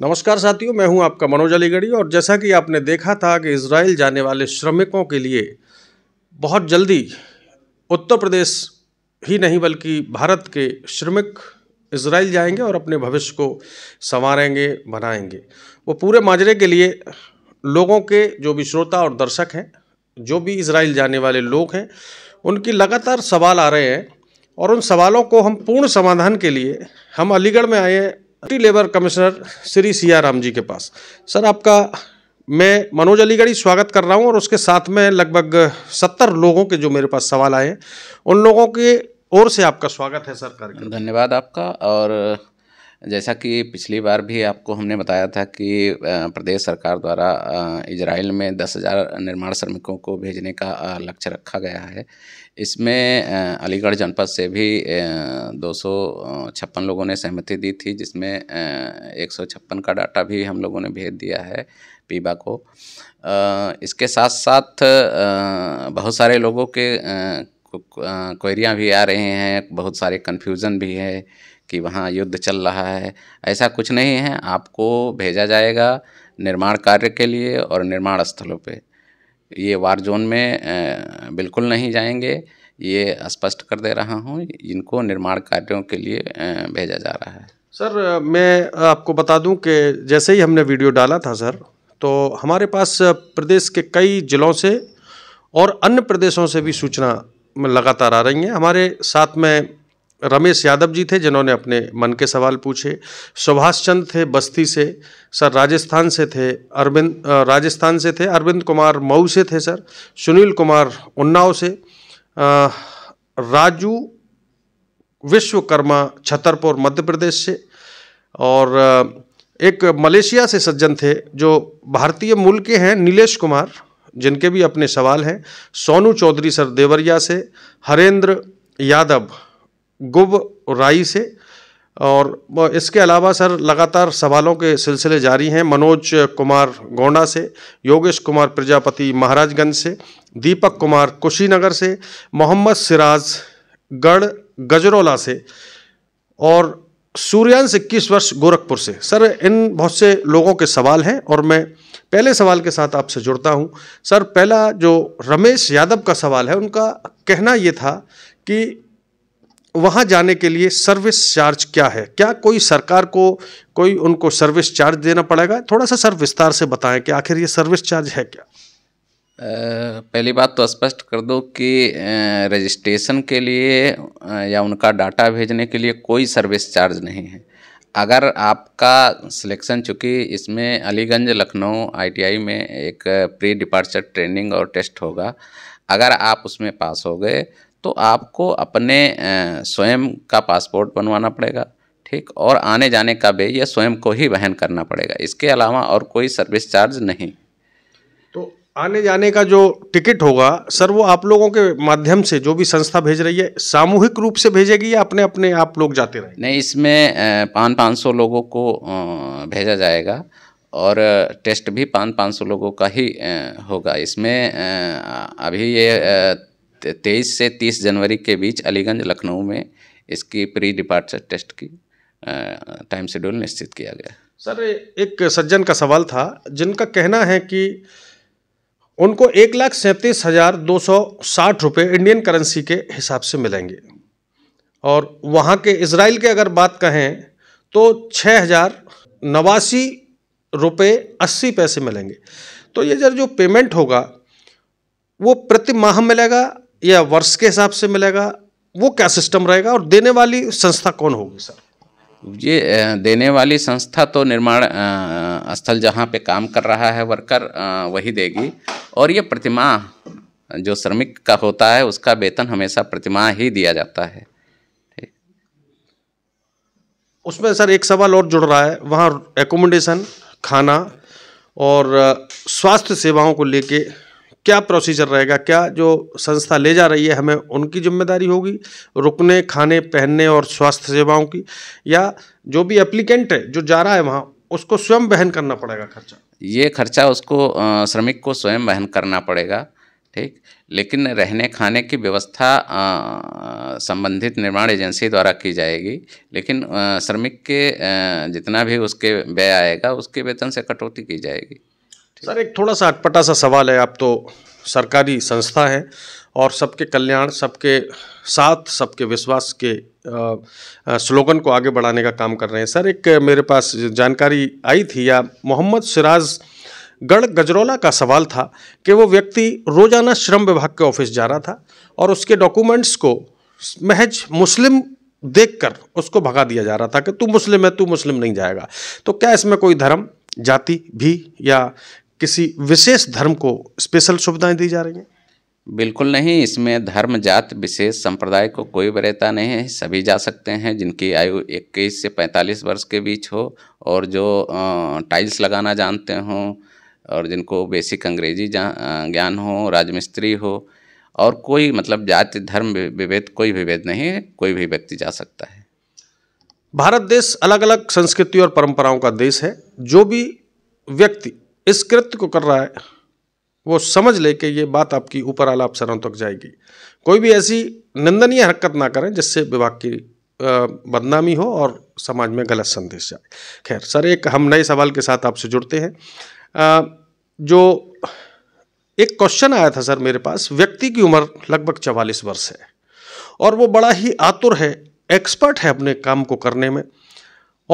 नमस्कार साथियों मैं हूं आपका मनोज अलीगढ़ी और जैसा कि आपने देखा था कि इसराइल जाने वाले श्रमिकों के लिए बहुत जल्दी उत्तर प्रदेश ही नहीं बल्कि भारत के श्रमिक इसराइल जाएंगे और अपने भविष्य को संवारेंगे बनाएंगे वो पूरे माजरे के लिए लोगों के जो भी श्रोता और दर्शक हैं जो भी इसराइल जाने वाले लोग हैं उनकी लगातार सवाल आ रहे हैं और उन सवालों को हम पूर्ण समाधान के लिए हम अलीगढ़ में आए deputy labour commissioner Shri Siya Ram ji के पास सर आपका मैं मनोज अलीगढ़ी स्वागत कर रहा हूं और उसके साथ में लगभग सत्तर लोगों के जो मेरे पास सवाल आए हैं उन लोगों के ओर से आपका स्वागत है सर कार्यक्रम धन्यवाद आपका और जैसा कि पिछली बार भी आपको हमने बताया था कि प्रदेश सरकार द्वारा इजराइल में दस हज़ार निर्माण श्रमिकों को भेजने का लक्ष्य रखा गया है इसमें अलीगढ़ जनपद से भी दो सौ छप्पन लोगों ने सहमति दी थी जिसमें एक सौ छप्पन का डाटा भी हम लोगों ने भेज दिया है पीबा को इसके साथ साथ बहुत सारे लोगों के क्वेरियाँ भी आ रहे हैं बहुत सारे कन्फ्यूज़न भी है कि वहाँ युद्ध चल रहा है ऐसा कुछ नहीं है आपको भेजा जाएगा निर्माण कार्य के लिए और निर्माण स्थलों पे ये वार जोन में बिल्कुल नहीं जाएंगे ये स्पष्ट कर दे रहा हूँ इनको निर्माण कार्यों के लिए भेजा जा रहा है सर मैं आपको बता दूं कि जैसे ही हमने वीडियो डाला था सर तो हमारे पास प्रदेश के कई ज़िलों से और अन्य प्रदेशों से भी सूचना लगातार आ रही हैं हमारे साथ में रमेश यादव जी थे जिन्होंने अपने मन के सवाल पूछे सुभाष चंद थे बस्ती से सर राजस्थान से थे अरविंद राजस्थान से थे अरविंद कुमार मऊ से थे सर सुनील कुमार उन्नाव से राजू विश्वकर्मा छतरपुर मध्य प्रदेश से और एक मलेशिया से सज्जन थे जो भारतीय मूल के हैं नीलेश कुमार जिनके भी अपने सवाल हैं सोनू चौधरी सर देवरिया से हरेंद्र यादव गुब राई से और इसके अलावा सर लगातार सवालों के सिलसिले जारी हैं मनोज कुमार गोंडा से योगेश कुमार प्रजापति महाराजगंज से दीपक कुमार कुशीनगर से मोहम्मद सिराज गढ़ गजरौला से और सूर्यांश इक्कीस वर्ष गोरखपुर से सर इन बहुत से लोगों के सवाल हैं और मैं पहले सवाल के साथ आपसे जुड़ता हूं सर पहला जो रमेश यादव का सवाल है उनका कहना ये था कि वहाँ जाने के लिए सर्विस चार्ज क्या है क्या कोई सरकार को कोई उनको सर्विस चार्ज देना पड़ेगा थोड़ा सा सर विस्तार से बताएं कि आखिर ये सर्विस चार्ज है क्या पहली बात तो स्पष्ट कर दो कि रजिस्ट्रेशन के लिए या उनका डाटा भेजने के लिए कोई सर्विस चार्ज नहीं है अगर आपका सिलेक्शन चूँकि इसमें अलीगंज लखनऊ आईटीआई में एक प्री डिपार्चर ट्रेनिंग और टेस्ट होगा अगर आप उसमें पास हो गए तो आपको अपने स्वयं का पासपोर्ट बनवाना पड़ेगा ठीक और आने जाने का भी यह स्वयं को ही वहन करना पड़ेगा इसके अलावा और कोई सर्विस चार्ज नहीं तो आने जाने का जो टिकट होगा सर वो आप लोगों के माध्यम से जो भी संस्था भेज रही है सामूहिक रूप से भेजेगी या अपने अपने आप लोग जाते रहे नहीं इसमें पाँच पाँच सौ लोगों को भेजा जाएगा और टेस्ट भी पाँच पाँच सौ लोगों का ही होगा इसमें अभी ये तेईस से तीस जनवरी के बीच अलीगंज लखनऊ में इसकी प्री डिपार्चर टेस्ट की टाइम शेड्यूल निश्चित किया गया सर एक सज्जन का सवाल था जिनका कहना है कि उनको एक लाख सैंतीस हज़ार दो सौ साठ रुपये इंडियन करेंसी के हिसाब से मिलेंगे और वहाँ के इसराइल के अगर बात कहें तो छः हज़ार नवासी रुपये अस्सी पैसे मिलेंगे तो ये जर जो पेमेंट होगा वो प्रति माह मिलेगा या वर्ष के हिसाब से मिलेगा वो क्या सिस्टम रहेगा और देने वाली संस्था कौन होगी सर ये देने वाली संस्था तो निर्माण स्थल जहाँ पे काम कर रहा है वर्कर वही देगी और ये प्रतिमा जो श्रमिक का होता है उसका वेतन हमेशा प्रतिमा ही दिया जाता है उसमें सर एक सवाल और जुड़ रहा है वहाँ एकोमोडेशन खाना और स्वास्थ्य सेवाओं को लेके क्या प्रोसीजर रहेगा क्या जो संस्था ले जा रही है हमें उनकी जिम्मेदारी होगी रुकने खाने पहनने और स्वास्थ्य सेवाओं की या जो भी एप्लीकेंट है जो जा रहा है वहाँ उसको स्वयं वहन करना पड़ेगा खर्चा ये खर्चा उसको श्रमिक को स्वयं वहन करना पड़ेगा ठीक लेकिन रहने खाने की व्यवस्था संबंधित निर्माण एजेंसी द्वारा की जाएगी लेकिन श्रमिक के आ, जितना भी उसके व्यय आएगा उसके वेतन से कटौती की जाएगी सर एक थोड़ा सा अटपटा सा सवाल है आप तो सरकारी संस्था है और सबके कल्याण सबके साथ सबके विश्वास के स्लोगन को आगे बढ़ाने का काम कर रहे हैं सर एक मेरे पास जानकारी आई थी या मोहम्मद सिराज गढ़ गजरौला का सवाल था कि वो व्यक्ति रोज़ाना श्रम विभाग के ऑफिस जा रहा था और उसके डॉक्यूमेंट्स को महज मुस्लिम देखकर उसको भगा दिया जा रहा था कि तू मुस्लिम है तू मुस्लिम नहीं जाएगा तो क्या इसमें कोई धर्म जाति भी या किसी विशेष धर्म को स्पेशल सुविधाएं दी जा रही हैं बिल्कुल नहीं इसमें धर्म जात विशेष संप्रदाय को कोई वरीयता नहीं है सभी जा सकते हैं जिनकी आयु 21 से 45 वर्ष के बीच हो और जो टाइल्स लगाना जानते हों और जिनको बेसिक अंग्रेजी ज्ञान हो राजमिस्त्री हो और कोई मतलब जाति धर्म विभेद कोई विभेद नहीं है कोई भी व्यक्ति जा सकता है भारत देश अलग अलग संस्कृति और परंपराओं का देश है जो भी व्यक्ति इस कृत्य को कर रहा है वो समझ ले कि ये बात आपकी ऊपर आला अफसरों तक जाएगी कोई भी ऐसी निंदनीय हरकत ना करें जिससे विभाग की बदनामी हो और समाज में गलत संदेश जाए खैर सर एक हम नए सवाल के साथ आपसे जुड़ते हैं जो एक क्वेश्चन आया था सर मेरे पास व्यक्ति की उम्र लगभग चवालीस वर्ष है और वो बड़ा ही आतुर है एक्सपर्ट है अपने काम को करने में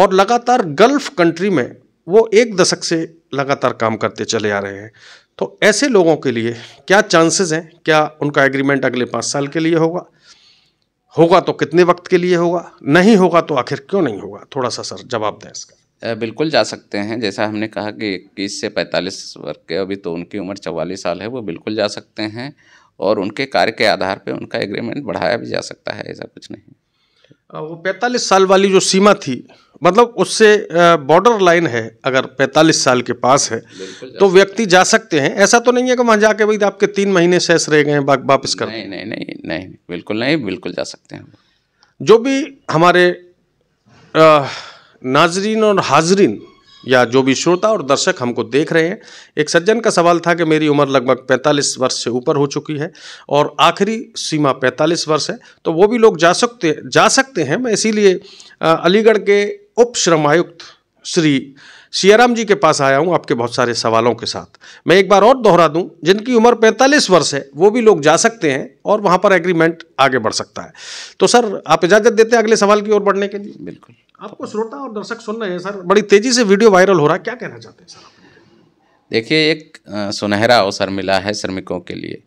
और लगातार गल्फ कंट्री में वो एक दशक से लगातार काम करते चले आ रहे हैं तो ऐसे लोगों के लिए क्या चांसेस हैं क्या उनका एग्रीमेंट अगले पाँच साल के लिए होगा होगा तो कितने वक्त के लिए होगा नहीं होगा तो आखिर क्यों नहीं होगा थोड़ा सा सर जवाब दें इसका बिल्कुल जा सकते हैं जैसा हमने कहा कि इक्कीस से पैंतालीस वर्ग के अभी तो उनकी उम्र चवालीस साल है वो बिल्कुल जा सकते हैं और उनके कार्य के आधार पर उनका एग्रीमेंट बढ़ाया भी जा सकता है ऐसा कुछ नहीं वो पैंतालीस साल वाली जो सीमा थी मतलब उससे बॉर्डर लाइन है अगर 45 साल के पास है तो व्यक्ति जा सकते हैं ऐसा तो नहीं है कि वहाँ जाके भाई आपके तीन महीने शेष रह गए हैं वापस कर नहीं नहीं नहीं नहीं बिल्कुल नहीं बिल्कुल जा सकते हैं जो भी हमारे नाजरीन और हाजरीन या जो भी श्रोता और दर्शक हमको देख रहे हैं एक सज्जन का सवाल था कि मेरी उम्र लगभग 45 वर्ष से ऊपर हो चुकी है और आखिरी सीमा 45 वर्ष है तो वो भी लोग जा सकते जा सकते हैं मैं इसीलिए अलीगढ़ के उप श्रम आयुक्त श्री सियाराम जी के पास आया हूँ आपके बहुत सारे सवालों के साथ मैं एक बार और दोहरा दूँ जिनकी उम्र 45 वर्ष है वो भी लोग जा सकते हैं और वहाँ पर एग्रीमेंट आगे बढ़ सकता है तो सर आप इजाज़त देते हैं अगले सवाल की ओर बढ़ने के लिए बिल्कुल आपको श्रोता और दर्शक सुन रहे हैं सर बड़ी तेज़ी से वीडियो वायरल हो रहा है क्या कहना चाहते हैं सर देखिए एक सुनहरा अवसर मिला है श्रमिकों के लिए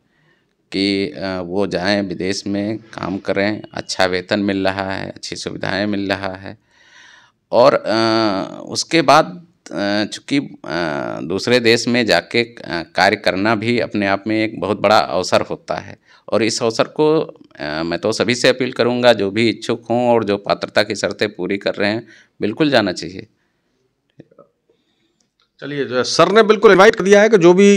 कि वो जाएं विदेश में काम करें अच्छा वेतन मिल रहा है अच्छी सुविधाएं मिल रहा है और उसके बाद चूँकि दूसरे देश में जाके कार्य करना भी अपने आप में एक बहुत बड़ा अवसर होता है और इस अवसर को मैं तो सभी से अपील करूँगा जो भी इच्छुक हों और जो पात्रता की शर्तें पूरी कर रहे हैं बिल्कुल जाना चाहिए चलिए सर ने बिल्कुल इन्वाइट कर दिया है कि जो भी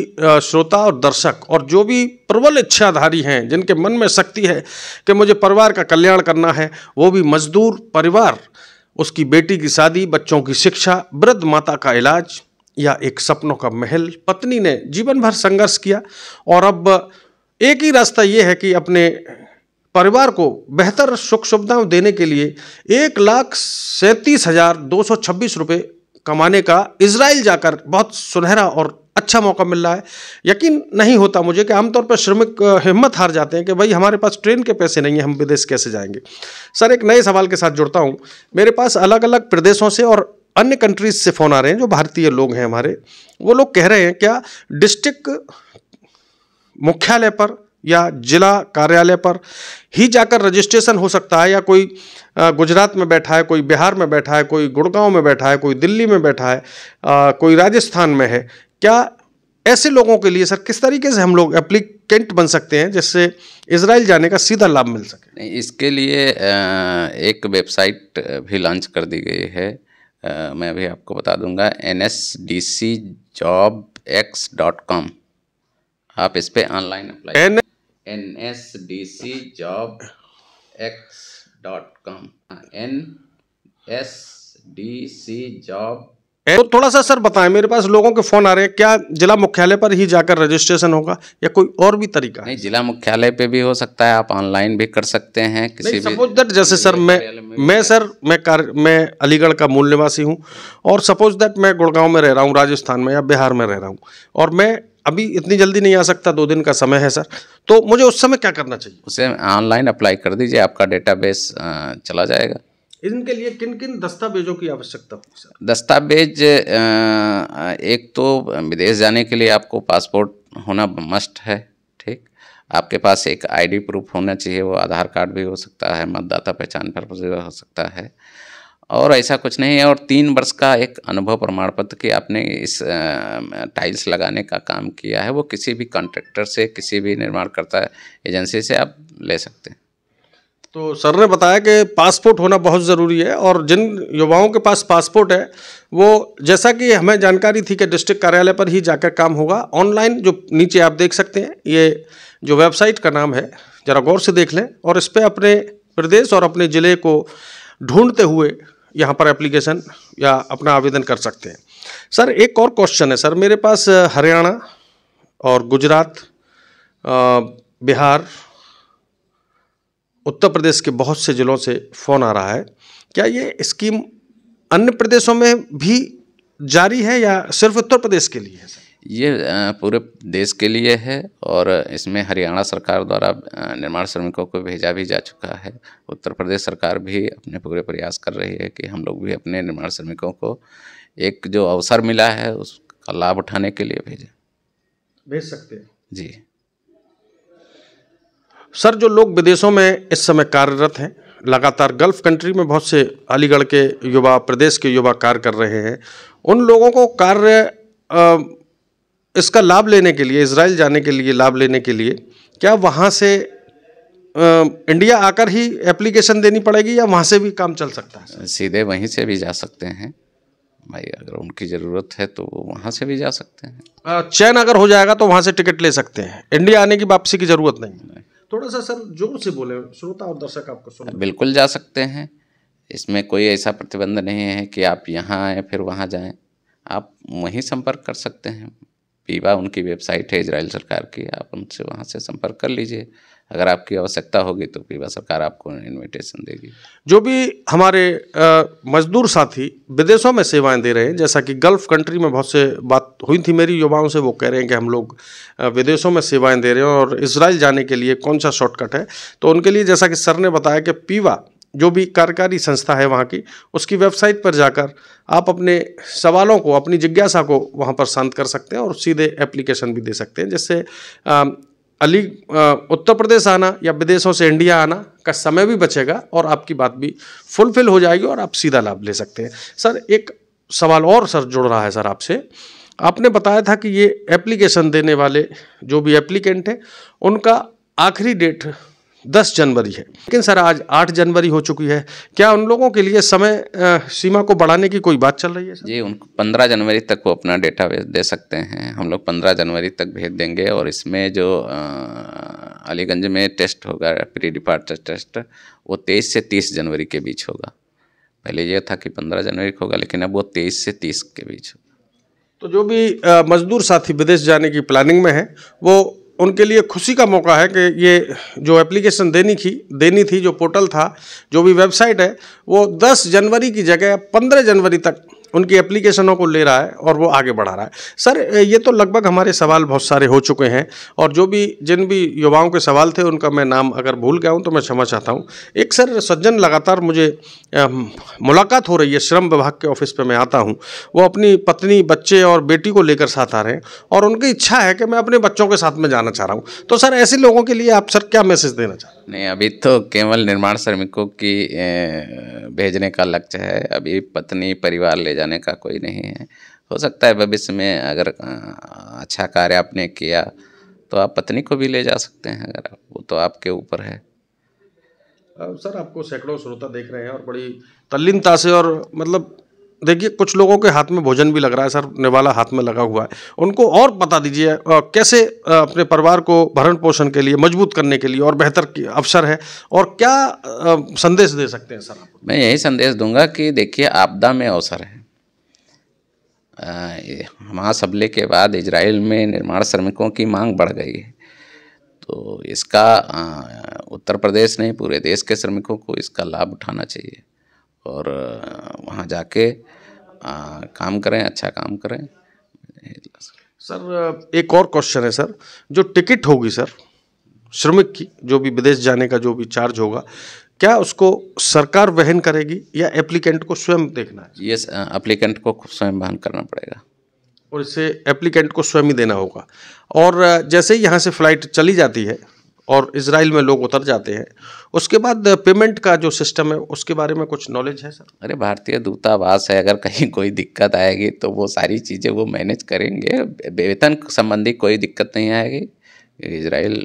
श्रोता और दर्शक और जो भी प्रबल इच्छाधारी हैं जिनके मन में शक्ति है कि मुझे परिवार का कल्याण करना है वो भी मजदूर परिवार उसकी बेटी की शादी बच्चों की शिक्षा वृद्ध माता का इलाज या एक सपनों का महल पत्नी ने जीवन भर संघर्ष किया और अब एक ही रास्ता ये है कि अपने परिवार को बेहतर सुख सुविधाओं देने के लिए एक लाख सैंतीस हजार दो सौ छब्बीस रुपये कमाने का इसराइल जाकर बहुत सुनहरा और अच्छा मौका मिल रहा है यकीन नहीं होता मुझे कि आमतौर पर श्रमिक हिम्मत हार जाते हैं कि भाई हमारे पास ट्रेन के पैसे नहीं हैं हम विदेश कैसे जाएंगे सर एक नए सवाल के साथ जुड़ता हूँ मेरे पास अलग अलग प्रदेशों से और अन्य कंट्रीज से फ़ोन आ रहे हैं जो भारतीय लोग हैं हमारे वो लोग कह रहे हैं क्या डिस्ट्रिक्ट मुख्यालय पर या जिला कार्यालय पर ही जाकर रजिस्ट्रेशन हो सकता है या कोई गुजरात में बैठा है कोई बिहार में बैठा है कोई गुड़गांव में बैठा है कोई दिल्ली में बैठा है कोई राजस्थान में है क्या ऐसे लोगों के लिए सर किस तरीके से हम लोग एप्लीकेंट बन सकते हैं जिससे इसराइल जाने का सीधा लाभ मिल सके इसके लिए एक वेबसाइट भी लॉन्च कर दी गई है मैं अभी आपको बता दूंगा N S D C job X dot com आप इस पर online apply N S D C job X dot com N S D C job तो थोड़ा सा सर बताएं मेरे पास लोगों के फोन आ रहे हैं क्या जिला मुख्यालय पर ही जाकर रजिस्ट्रेशन होगा या कोई और भी तरीका नहीं जिला मुख्यालय पे भी हो सकता है आप ऑनलाइन भी कर सकते हैं किसी सपोज दैट जैसे सर मैं मैं सर मैं कार मैं अलीगढ़ का मूल निवासी हूँ और सपोज दैट मैं गुड़गांव में रह रहा हूँ राजस्थान में या बिहार में रह रहा हूँ और मैं अभी इतनी जल्दी नहीं आ सकता दो दिन का समय है सर तो मुझे उस समय क्या करना चाहिए उसे ऑनलाइन अप्लाई कर दीजिए आपका डेटाबेस चला जाएगा इनके लिए किन किन दस्तावेजों की आवश्यकता होगी सर दस्तावेज एक तो विदेश जाने के लिए आपको पासपोर्ट होना मस्ट है ठीक आपके पास एक आईडी प्रूफ होना चाहिए वो आधार कार्ड भी हो सकता है मतदाता पहचान पत्र भी हो सकता है और ऐसा कुछ नहीं है और तीन वर्ष का एक अनुभव प्रमाण पत्र कि आपने इस टाइल्स लगाने का काम किया है वो किसी भी कॉन्ट्रैक्टर से किसी भी निर्माणकर्ता एजेंसी से आप ले सकते हैं तो सर ने बताया कि पासपोर्ट होना बहुत ज़रूरी है और जिन युवाओं के पास पासपोर्ट है वो जैसा कि हमें जानकारी थी कि डिस्ट्रिक्ट कार्यालय पर ही जाकर काम होगा ऑनलाइन जो नीचे आप देख सकते हैं ये जो वेबसाइट का नाम है ज़रा गौर से देख लें और इस पर अपने प्रदेश और अपने ज़िले को ढूंढते हुए यहाँ पर एप्लीकेशन या अपना आवेदन कर सकते हैं सर एक और क्वेश्चन है सर मेरे पास हरियाणा और गुजरात बिहार उत्तर प्रदेश के बहुत से ज़िलों से फ़ोन आ रहा है क्या ये स्कीम अन्य प्रदेशों में भी जारी है या सिर्फ उत्तर प्रदेश के लिए है सर ये पूरे देश के लिए है और इसमें हरियाणा सरकार द्वारा निर्माण श्रमिकों को भेजा भी जा चुका है उत्तर प्रदेश सरकार भी अपने पूरे प्रयास कर रही है कि हम लोग भी अपने निर्माण श्रमिकों को एक जो अवसर मिला है उसका लाभ उठाने के लिए भेजें भेज सकते हैं जी सर जो लोग विदेशों में इस समय कार्यरत हैं लगातार गल्फ कंट्री में बहुत से अलीगढ़ के युवा प्रदेश के युवा कार्य कर रहे हैं उन लोगों को कार्य इसका लाभ लेने के लिए इसराइल जाने के लिए लाभ लेने के लिए क्या वहाँ से इंडिया आकर ही एप्लीकेशन देनी पड़ेगी या वहाँ से भी काम चल सकता है सीधे वहीं से भी जा सकते हैं भाई अगर उनकी ज़रूरत है तो वो वहाँ से भी जा सकते हैं चैन अगर हो जाएगा तो वहाँ से टिकट ले सकते हैं इंडिया आने की वापसी की ज़रूरत नहीं है थोड़ा सा सर जोर से बोले श्रोता और दर्शक आपको सुन बिल्कुल जा सकते हैं इसमें कोई ऐसा प्रतिबंध नहीं है कि आप यहाँ आएँ फिर वहाँ जाएँ आप वहीं संपर्क कर सकते हैं पीवा उनकी वेबसाइट है इसराइल सरकार की आप उनसे वहाँ से संपर्क कर लीजिए अगर आपकी आवश्यकता होगी तो पीवा सरकार आपको इनविटेशन देगी जो भी हमारे मजदूर साथी विदेशों में सेवाएं दे रहे हैं जैसा कि गल्फ कंट्री में बहुत से बात हुई थी मेरी युवाओं से वो कह रहे हैं कि हम लोग विदेशों में सेवाएं दे रहे हैं और इसराइल जाने के लिए कौन सा शॉर्टकट है तो उनके लिए जैसा कि सर ने बताया कि पीवा जो भी कार्यकारी संस्था है वहाँ की उसकी वेबसाइट पर जाकर आप अपने सवालों को अपनी जिज्ञासा को वहाँ पर शांत कर सकते हैं और सीधे एप्लीकेशन भी दे सकते हैं जिससे अली उत्तर प्रदेश आना या विदेशों से इंडिया आना का समय भी बचेगा और आपकी बात भी फुलफिल हो जाएगी और आप सीधा लाभ ले सकते हैं सर एक सवाल और सर जुड़ रहा है सर आपसे आपने बताया था कि ये एप्लीकेशन देने वाले जो भी एप्लीकेंट हैं उनका आखिरी डेट दस जनवरी है लेकिन सर आज आठ जनवरी हो चुकी है क्या उन लोगों के लिए समय सीमा को बढ़ाने की कोई बात चल रही है सर? जी उन पंद्रह जनवरी तक वो अपना डेटा दे सकते हैं हम लोग पंद्रह जनवरी तक भेज देंगे और इसमें जो अलीगंज में टेस्ट होगा प्री डिपार्चर टेस्ट वो तेईस से तीस जनवरी के बीच होगा पहले यह था कि पंद्रह जनवरी को होगा लेकिन अब वो तेईस से तीस के बीच होगा तो जो भी मजदूर साथी विदेश जाने की प्लानिंग में है वो उनके लिए खुशी का मौका है कि ये जो एप्लीकेशन देनी थी देनी थी जो पोर्टल था जो भी वेबसाइट है वो 10 जनवरी की जगह 15 जनवरी तक उनकी एप्लीकेशनों को ले रहा है और वो आगे बढ़ा रहा है सर ये तो लगभग हमारे सवाल बहुत सारे हो चुके हैं और जो भी जिन भी युवाओं के सवाल थे उनका मैं नाम अगर भूल गया हूँ तो मैं क्षमा चाहता हूँ एक सर सज्जन लगातार मुझे मुलाकात हो रही है श्रम विभाग के ऑफिस पर मैं आता हूँ वो अपनी पत्नी बच्चे और बेटी को लेकर साथ आ रहे हैं और उनकी इच्छा है कि मैं अपने बच्चों के साथ में जाना चाह रहा हूँ तो सर ऐसे लोगों के लिए आप सर क्या मैसेज देना चाह हैं नहीं अभी तो केवल निर्माण श्रमिकों की भेजने का लक्ष्य है अभी पत्नी परिवार ले जाने का कोई नहीं है हो सकता है भविष्य में अगर अच्छा कार्य आपने किया तो आप पत्नी को भी ले जा सकते हैं अगर आप वो तो आपके ऊपर है सर आपको सैकड़ों श्रोता देख रहे हैं और बड़ी तल्लीनता से और मतलब देखिए कुछ लोगों के हाथ में भोजन भी लग रहा है सर निवाला हाथ में लगा हुआ है उनको और बता दीजिए कैसे अपने परिवार को भरण पोषण के लिए मजबूत करने के लिए और बेहतर अवसर है और क्या संदेश दे सकते हैं सर आप मैं यही संदेश दूंगा कि देखिए आपदा में अवसर है हमास हमले के बाद इजराइल में निर्माण श्रमिकों की मांग बढ़ गई है तो इसका उत्तर प्रदेश ने पूरे देश के श्रमिकों को इसका लाभ उठाना चाहिए और वहाँ जाके काम करें अच्छा काम करें सर एक और क्वेश्चन है सर जो टिकट होगी सर श्रमिक की जो भी विदेश जाने का जो भी चार्ज होगा क्या उसको सरकार वहन करेगी या एप्लीकेंट को स्वयं देखना है ये एप्लीकेंट uh, को स्वयं वहन करना पड़ेगा और इसे एप्लीकेंट को स्वयं ही देना होगा और uh, जैसे ही यहाँ से फ्लाइट चली जाती है और इसराइल में लोग उतर जाते हैं उसके बाद पेमेंट uh, का जो सिस्टम है उसके बारे में कुछ नॉलेज है सर अरे भारतीय दूतावास है अगर कहीं कोई दिक्कत आएगी तो वो सारी चीज़ें वो मैनेज करेंगे वेतन संबंधी कोई दिक्कत नहीं आएगी इसराइल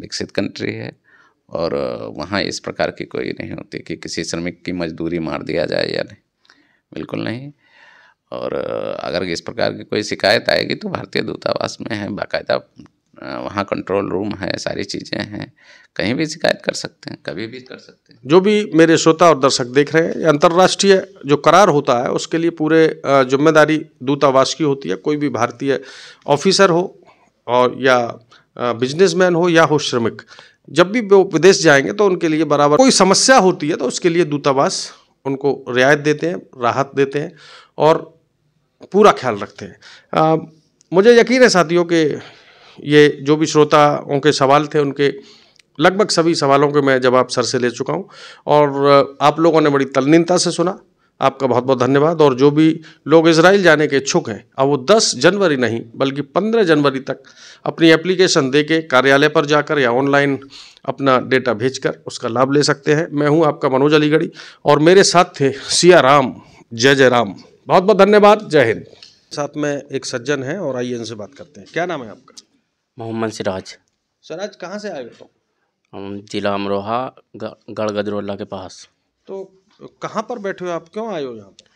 विकसित कंट्री है और वहाँ इस प्रकार की कोई नहीं होती कि किसी श्रमिक की मजदूरी मार दिया जाए या नहीं बिल्कुल नहीं और अगर इस प्रकार की कोई शिकायत आएगी तो भारतीय दूतावास में है बाकायदा वहाँ कंट्रोल रूम है सारी चीज़ें हैं कहीं भी शिकायत कर सकते हैं कभी भी कर सकते हैं जो भी मेरे श्रोता और दर्शक देख रहे हैं अंतर्राष्ट्रीय जो करार होता है उसके लिए पूरे जिम्मेदारी दूतावास की होती है कोई भी भारतीय ऑफिसर हो और या बिजनेसमैन हो या हो श्रमिक जब भी वो विदेश जाएंगे तो उनके लिए बराबर कोई समस्या होती है तो उसके लिए दूतावास उनको रियायत देते हैं राहत देते हैं और पूरा ख्याल रखते हैं आ, मुझे यकीन है साथियों के ये जो भी श्रोताओं के सवाल थे उनके लगभग सभी सवालों के मैं जवाब सर से ले चुका हूँ और आप लोगों ने बड़ी तल्लीनता से सुना आपका बहुत बहुत धन्यवाद और जो भी लोग इसराइल जाने के इच्छुक हैं अब वो 10 जनवरी नहीं बल्कि 15 जनवरी तक अपनी एप्लीकेशन दे के कार्यालय पर जाकर या ऑनलाइन अपना डेटा भेजकर उसका लाभ ले सकते हैं मैं हूं आपका मनोज अलीगढ़ी और मेरे साथ थे सिया राम जय जय राम बहुत बहुत धन्यवाद जय हिंद साथ में एक सज्जन हैं और आइए इनसे बात करते हैं क्या नाम है आपका मोहम्मद सिराज सिराज कहाँ से आए हो तो? जिला अमरोहा गढ़गदरोला के पास तो कहाँ पर बैठे हो आप क्यों आए हो यहाँ पर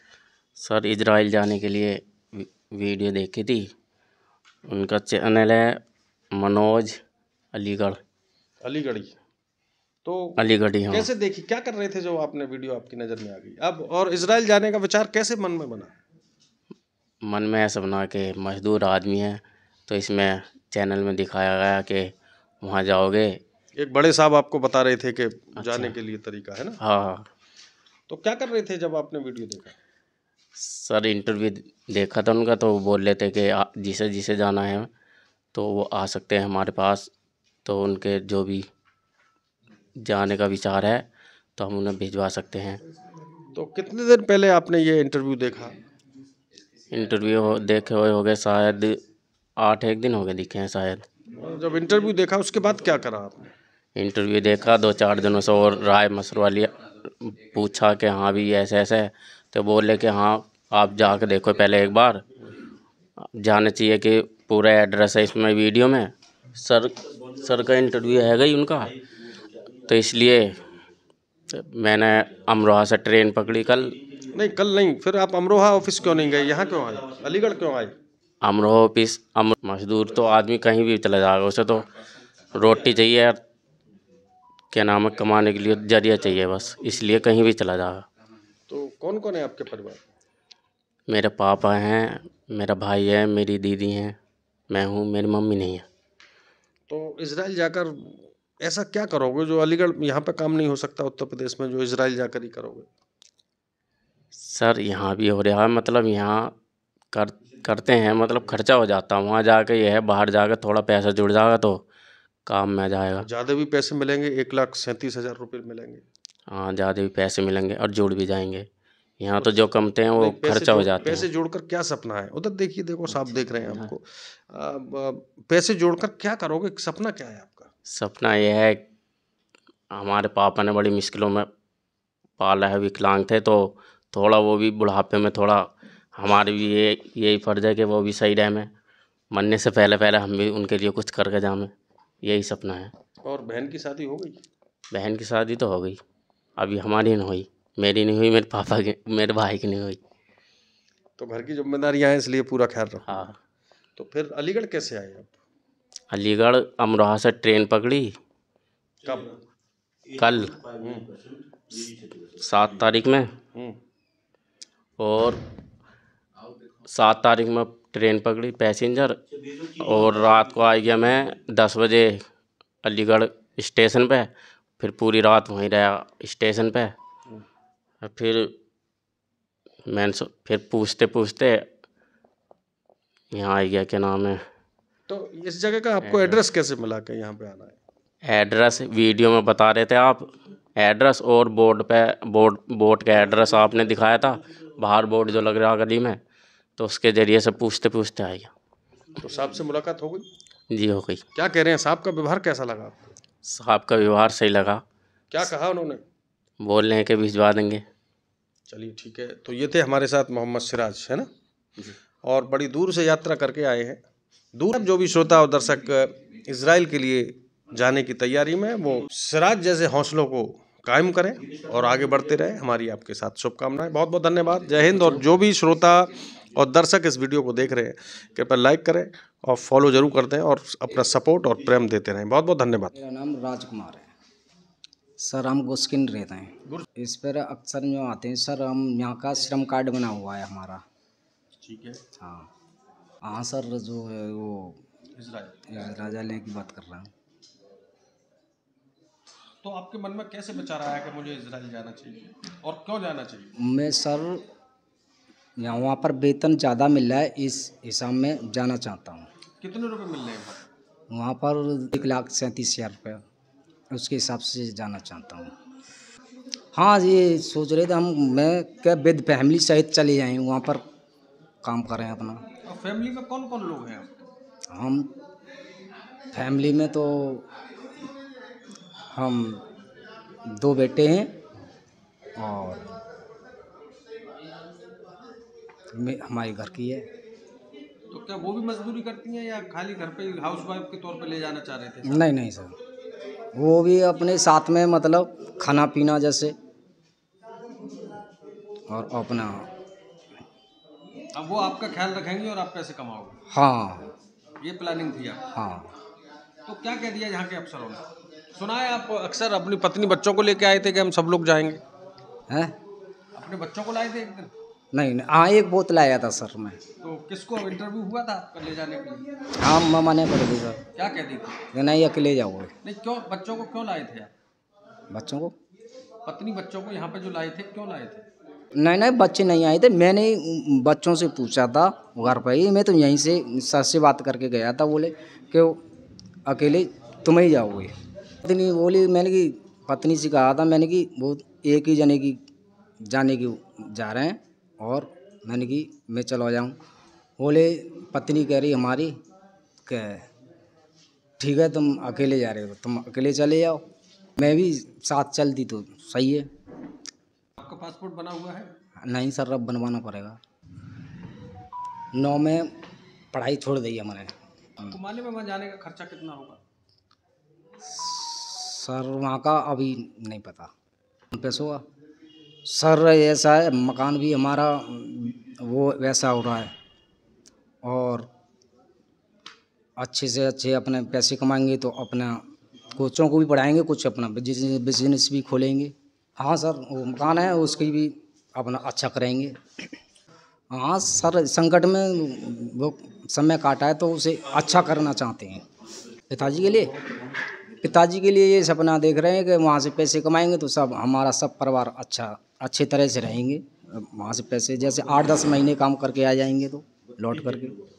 सर इजराइल जाने के लिए वीडियो देखी थी उनका चैनल है मनोज अलीगढ़ अलीगढ़ी तो अलीगढ़ी हाँ कैसे देखी क्या कर रहे थे जो आपने वीडियो आपकी नज़र में आ गई अब और इसराइल जाने का विचार कैसे मन में बना मन में ऐसा बना कि मजदूर आदमी है तो इसमें चैनल में दिखाया गया कि वहाँ जाओगे एक बड़े साहब आपको बता रहे थे कि अच्छा। जाने के लिए तरीका है ना हाँ हाँ तो क्या कर रहे थे जब आपने वीडियो देखा सर इंटरव्यू देखा था उनका तो वो बोल रहे थे कि जिसे जिसे जाना है तो वो आ सकते हैं हमारे पास तो उनके जो भी जाने का विचार है तो हम उन्हें भिजवा सकते हैं तो कितने देर पहले आपने ये इंटरव्यू देखा इंटरव्यू देखे हुए हो गए शायद आठ एक दिन हो गए दिखे हैं शायद जब इंटरव्यू देखा उसके बाद क्या करा आपने इंटरव्यू देखा दो चार दिनों से और राय मसर वाली पूछा कि हाँ भी ऐसे ऐसे है तो बोले कि हाँ आप जा कर देखो पहले एक बार जाना चाहिए कि पूरा एड्रेस है इसमें वीडियो में सर सर का इंटरव्यू है ही उनका तो इसलिए मैंने अमरोहा से ट्रेन पकड़ी कल नहीं कल नहीं फिर आप अमरोहा ऑफिस क्यों नहीं गए यहाँ क्यों आए अलीगढ़ क्यों आए अमरोहा ऑफिस अमर मजदूर तो आदमी कहीं भी चला जाएगा उसे तो रोटी चाहिए क्या नाम है कमाने के लिए जरिया चाहिए बस इसलिए कहीं भी चला जाएगा तो कौन कौन है आपके परिवार मेरे पापा हैं मेरा भाई है मेरी दीदी हैं मैं हूँ मेरी मम्मी नहीं है तो इसराइल जाकर ऐसा क्या करोगे जो अलीगढ़ यहाँ पर काम नहीं हो सकता उत्तर प्रदेश में जो इसराइल जाकर ही करोगे सर यहाँ भी हो रहा है मतलब यहाँ कर करते हैं मतलब खर्चा हो जाता है वहाँ जाके यह है बाहर जाकर थोड़ा पैसा जुड़ जाएगा तो काम में आ जाएगा ज़्यादा भी पैसे मिलेंगे एक लाख सैंतीस हज़ार रुपये मिलेंगे हाँ ज़्यादा भी पैसे मिलेंगे और जुड़ भी जाएंगे यहाँ तो जो कमते हैं वो खर्चा हो जाता है पैसे जोड़कर क्या सपना है उधर देखिए देखो साहब अच्छा, देख रहे हैं हाँ। आपको पैसे जोड़कर क्या करोगे सपना क्या है आपका सपना यह है हमारे पापा ने बड़ी मुश्किलों में पाला है विकलांग थे तो थोड़ा वो भी बुढ़ापे में थोड़ा हमारे भी ये यही फर्ज है कि वो भी सही रहें मरने से पहले पहले हम भी उनके लिए कुछ करके जामें यही सपना है और बहन की शादी हो गई बहन की शादी तो हो गई अभी हमारी नहीं हुई मेरी नहीं हुई मेरे पापा की मेरे भाई की नहीं हुई तो घर की जिम्मेदारियाँ हैं इसलिए पूरा ख्याल रखो हाँ तो फिर अलीगढ़ कैसे आए आप अलीगढ़ अमरोहा से ट्रेन पकड़ी कब कल सात तारीख में हम्म। और सात तारीख में ट्रेन पकड़ी पैसेंजर और रात को आ गया मैं दस बजे अलीगढ़ इस्टेसन पे फिर पूरी रात वहीं रहा इस्टेसन पे फिर मैंने फिर पूछते पूछते यहाँ आ गया क्या नाम है तो इस जगह का आपको एड्रेस कैसे मिला के यहाँ पे आना है एड्रेस वीडियो में बता रहे थे आप एड्रेस और बोर्ड पे बोर्ड बोर्ड का एड्रेस आपने दिखाया था बाहर बोर्ड जो लग रहा गली में तो उसके ज़रिए से पूछते पूछते आ गया तो साहब से मुलाकात हो गई जी हो गई क्या कह रहे हैं साहब का व्यवहार कैसा लगा साहब का व्यवहार सही लगा क्या कहा उन्होंने बोल रहे हैं कि भिजवा देंगे चलिए ठीक है तो ये थे हमारे साथ मोहम्मद सिराज है ना और बड़ी दूर से यात्रा करके आए हैं दूर जो भी श्रोता और दर्शक इसराइल के लिए जाने की तैयारी में वो सिराज जैसे हौसलों को कायम करें और आगे बढ़ते रहें हमारी आपके साथ शुभकामनाएं बहुत बहुत धन्यवाद जय हिंद और जो भी श्रोता और दर्शक इस वीडियो को देख रहे हैं कृपया लाइक करें और फॉलो जरूर करते हैं और अपना सपोर्ट और प्रेम देते रहें बहुत बहुत धन्यवाद मेरा नाम राजकुमार है सर हम गुस्किन रहते हैं इस पर अक्सर जो आते हैं सर हम यहाँ का श्रम कार्ड बना हुआ है हमारा ठीक है हाँ हाँ सर जो है वो राजा लें की बात कर रहा हूँ तो आपके मन में कैसे विचार आया कि मुझे इसराइल जाना चाहिए और क्यों जाना चाहिए मैं सर या वहाँ पर वेतन ज़्यादा मिल रहा है इस हिसाब में जाना चाहता हूँ कितने रुपए मिल रहे हैं वहाँ पर एक लाख सैंतीस हज़ार रुपये उसके हिसाब से जाना चाहता हूँ हाँ ये सोच रहे थे हम मैं क्या विद फैमिली सहित चले जाएँ वहाँ पर काम करें अपना और फैमिली में कौन कौन लोग हैं हम फैमिली में तो हम दो बेटे हैं और में हमारे घर की है तो क्या वो भी मजदूरी करती हैं या खाली घर पे हाउस वाइफ के तौर पे ले जाना चाह रहे थे साथ? नहीं नहीं सर वो भी अपने साथ में मतलब खाना पीना जैसे और अपना अब वो आपका ख्याल रखेंगे और आप पैसे कमाओगे हाँ ये प्लानिंग थी आप हाँ तो क्या कह दिया यहाँ के अफसरों ने सुना है आप अक्सर अपनी पत्नी बच्चों को लेके आए थे कि हम सब लोग जाएंगे हैं अपने बच्चों को लाए थे एक दिन नहीं नहीं हाँ एक बोतल आया था सर मैं तो किसको इंटरव्यू हुआ था कर ले जाने के लिए हाँ मम्मा ने कर दी सर क्या दी थी नहीं अकेले जाओ नहीं क्यों बच्चों को क्यों लाए थे आप बच्चों को पत्नी बच्चों को यहाँ पे जो लाए थे क्यों लाए थे नहीं नहीं बच्चे नहीं आए थे मैंने बच्चों से पूछा था घर पर ही मैं तो यहीं से सर से बात करके गया था बोले कि अकेले तुम ही जाओगे पत्नी बोली मैंने कि पत्नी से कहा था मैंने कि वो एक ही जने की जाने की जा रहे हैं और मैंने कि मैं चला जाऊँ बोले पत्नी कह रही हमारी कह ठीक है तुम अकेले जा रहे हो तुम अकेले चले जाओ मैं भी साथ चल दी तो सही है आपका पासपोर्ट बना हुआ है नहीं सर अब बनवाना पड़ेगा नौ में पढ़ाई छोड़ दी हमने कुमाले में वहाँ जाने का खर्चा कितना होगा सर वहाँ का अभी नहीं पता पैसों का सर ऐसा है मकान भी हमारा वो वैसा हो रहा है और अच्छे से अच्छे अपने पैसे कमाएंगे तो अपना कोचों को भी पढ़ाएंगे कुछ अपना बिजनेस भी खोलेंगे हाँ सर वो मकान है उसकी भी अपना अच्छा करेंगे हाँ सर संकट में वो समय काटा है तो उसे अच्छा करना चाहते हैं पिताजी के लिए पिताजी के लिए ये सपना देख रहे हैं कि वहाँ से पैसे कमाएंगे तो सब हमारा सब परिवार अच्छा अच्छे तरह से रहेंगे वहाँ से पैसे जैसे आठ दस महीने काम करके आ जाएंगे तो लौट करके